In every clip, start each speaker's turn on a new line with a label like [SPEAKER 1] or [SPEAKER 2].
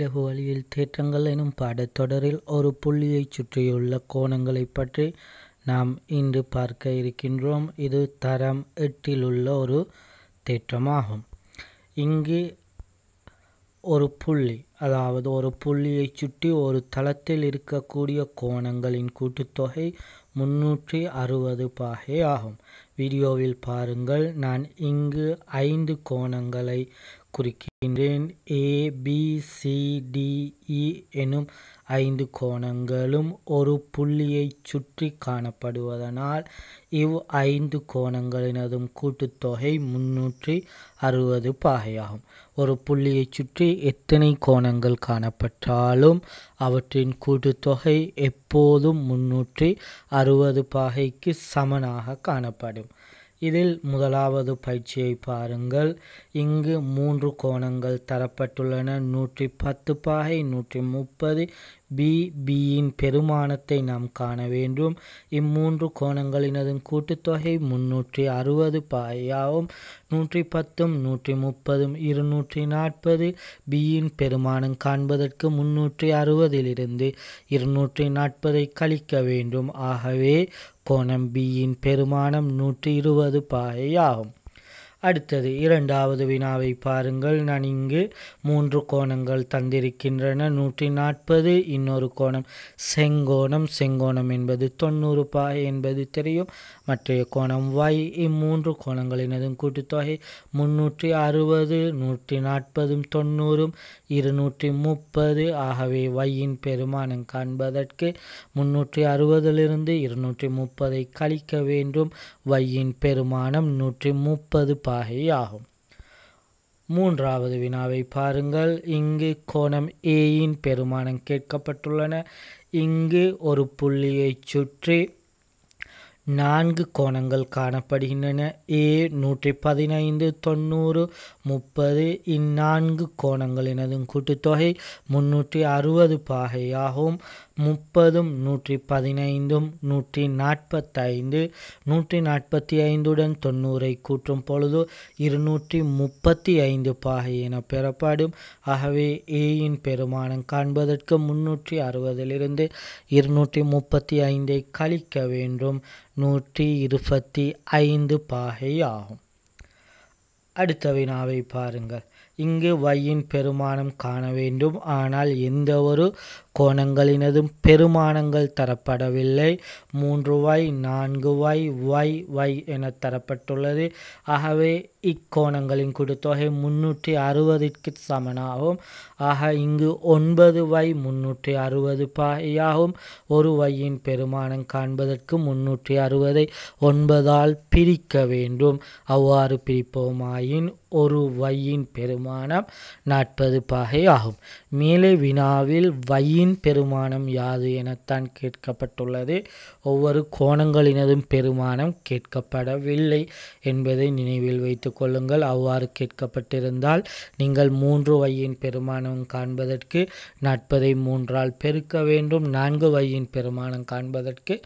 [SPEAKER 1] இஸ்லகு வழியில் தேற்றங்கள் எனும் பாடத்தொடரில் ஒரு புள்ளியைச் சுற்றியுள்ள கோணங்களை பற்றி நாம் இன்று பார்க்க இருக்கின்றோம் இது தரம் எட்டில் உள்ள ஒரு தேற்றமாகும் இங்கு ஒரு புள்ளி அதாவது ஒரு புள்ளியைச் சுற்றி ஒரு தளத்தில் இருக்கக்கூடிய கோணங்களின் கூட்டுத்தொகை முன்னூற்றி அறுபது பாகை ஆகும் வீடியோவில் பாருங்கள் நான் இங்கு ஐந்து கோணங்களை குறிக்கின்றேன் A B C D E எனும் ஐந்து கோணங்களும் ஒரு புள்ளியைச் சுற்றி காணப்படுவதனால் இவ் ஐந்து கோணங்களினதும் கூட்டுத்தொகை முன்னூற்றி அறுபது பாகையாகும் ஒரு புள்ளியைச் சுற்றி எத்தனை கோணங்கள் காணப்பட்டாலும் அவற்றின் கூட்டுத்தொகை எப்போதும் முன்னூற்றி அறுபது பாகைக்கு சமனாக காணப்படும் இதில் முதலாவது பயிற்சியை பாருங்கள் இங்கு மூன்று கோணங்கள் தரப்பட்டுள்ளன நூற்றி பத்து பாகை நூற்றி முப்பது பி பியின் பெருமானத்தை நாம் காண வேண்டும் இம்மூன்று கோணங்களினதும் கூட்டுத்தொகை முன்னூற்றி அறுபது பாயாவும் நூற்றி பத்தும் நூற்றி முப்பதும் இருநூற்றி நாற்பது பியின் பெருமானம் காண்பதற்கு முன்னூற்றி அறுபதிலிருந்து இருநூற்றி நாற்பதை கழிக்க வேண்டும் ஆகவே கோணம் பியின் பெருமானம் நூற்றி இருபது பாயாகும் அடுத்தது இரண்டாவது வினாவை பாருங்கள் நான் இங்கு மூன்று கோணங்கள் தந்திருக்கின்றன நூற்றி நாற்பது இன்னொரு கோணம் செங்கோணம் செங்கோணம் என்பது தொண்ணூறு பாய் என்பது தெரியும் மற்றைய கோணம் வாய் இம்மூன்று கோணங்களினதும் கூட்டுத்தொகை முன்னூற்றி அறுபது நூற்றி நாற்பதும் தொண்ணூறும் இருநூற்றி முப்பது ஆகவே வையின் பெருமானம் காண்பதற்கு முன்னூற்றி அறுபதிலிருந்து இருநூற்றி முப்பதை கழிக்க வேண்டும் வையின் பெருமானம் நூற்றி முப்பது பாகை ஆகும் மூன்றாவது வினாவை பாருங்கள் இங்கு கோணம் ஏயின் பெருமானம் கேட்கப்பட்டுள்ளன இங்கு ஒரு புள்ளியை சுற்றி நான்கு கோணங்கள் காணப்படுகின்றன ஏ நூற்றி பதினைந்து தொண்ணூறு முப்பது இந்நான்கு கோணங்கள் எனதும் கூட்டுத்தொகை முன்னூற்றி அறுபது பாகையாகும் முப்பதும் நூற்றி பதினைந்தும் நூற்றி நாற்பத்தைந்து நூற்றி நாற்பத்தி ஐந்துடன் தொண்ணூறை கூற்றும் பொழுது இருநூற்றி முப்பத்தி ஐந்து பாகை என பெறப்படும் ஆகவே ஏயின் பெருமானம் காண்பதற்கு முன்னூற்றி அறுபதிலிருந்து இருநூற்றி முப்பத்தி ஐந்தை கழிக்க வேண்டும் நூற்றி இருபத்தி ஐந்து பாகை ஆகும் அடுத்த வினாவை பாருங்கள் இங்கு வையின் பெருமானம் காண வேண்டும் ஆனால் எந்த ஒரு கோணங்களினதும் பெருமானங்கள் தரப்படவில்லை மூன்று வாய் நான்கு வாய் வை வை என தரப்பட்டுள்ளது ஆகவே இக்கோணங்களின் கூட்டுத்தொகை முன்னூற்றி அறுபதிற்கு சமனாகும் ஆக இங்கு ஒன்பது வை முன்னூற்றி அறுபது பாயாகும் ஒரு வையின் பெருமானம் காண்பதற்கு முன்னூற்றி அறுபதை ஒன்பதால் பிரிக்க வேண்டும் அவ்வாறு பிரிப்போமாயின் ஒரு வையின் பெருமான பெருமானம் நாற்பது பாகை ஆகும் மேலே வினாவில் வையின் பெருமானம் யாது எனத்தான் கேட்கப்பட்டுள்ளது ஒவ்வொரு கோணங்களினதும் பெருமானம் கேட்கப்படவில்லை என்பதை நினைவில் வைத்து கொள்ளுங்கள் அவ்வாறு கேட்கப்பட்டிருந்தால் நீங்கள் மூன்று வையின் பெருமானம் காண்பதற்கு நாற்பதை மூன்றால் பெருக்க வேண்டும் நான்கு வையின் பெருமானம் காண்பதற்கு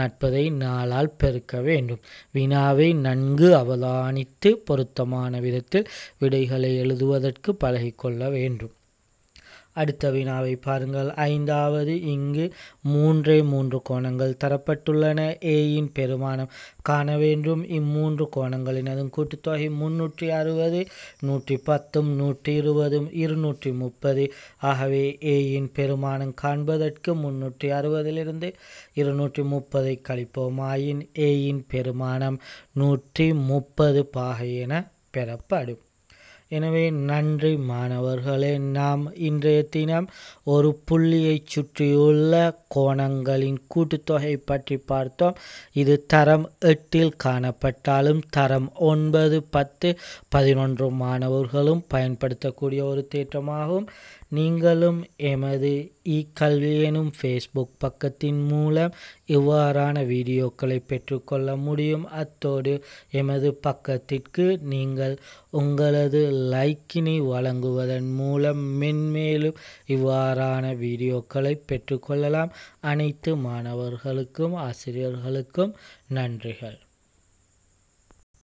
[SPEAKER 1] நாற்பதை நாலால் பெருக்க வேண்டும் வினாவை நன்கு அவதானித்து பொருத்தமான விதத்தில் விடைகளை எழுதுவ எழுதுவதற்கு பழகிக்கொள்ள வேண்டும் அடுத்த வினாவை பாருங்கள் ஐந்தாவது இங்கு மூன்றே மூன்று கோணங்கள் தரப்பட்டுள்ளன ஏயின் பெருமானம் காண வேண்டும் இம்மூன்று கோணங்களின் அதன் கூட்டுத்தொகை முன்னூற்றி அறுபது நூற்றி பத்தும் நூற்றி இருபதும் இருநூற்றி முப்பது ஆகவே ஏயின் பெருமானம் காண்பதற்கு முன்னூற்றி அறுபதிலிருந்து இருநூற்றி முப்பதை கழிப்போம் ஆயின் ஏயின் பெருமானம் நூற்றி முப்பது பாகை என பெறப்படும் எனவே நன்றி மாணவர்களே நாம் இன்றைய தினம் ஒரு புள்ளியை சுற்றியுள்ள கோணங்களின் கூட்டுத்தொகை பற்றி பார்த்தோம் இது தரம் எட்டில் காணப்பட்டாலும் தரம் ஒன்பது பத்து பதினொன்று மாணவர்களும் பயன்படுத்தக்கூடிய ஒரு தேற்றமாகும் நீங்களும் எமது இ ஃபேஸ்புக் பக்கத்தின் மூலம் இவ்வாறான வீடியோக்களை பெற்றுக்கொள்ள முடியும் அத்தோடு எமது பக்கத்திற்கு நீங்கள் உங்களது லைக்கினை வழங்குவதன் மூலம் மென்மேலும் இவ்வாறான வீடியோக்களை பெற்றுக்கொள்ளலாம் அனைத்து மாணவர்களுக்கும் ஆசிரியர்களுக்கும் நன்றிகள்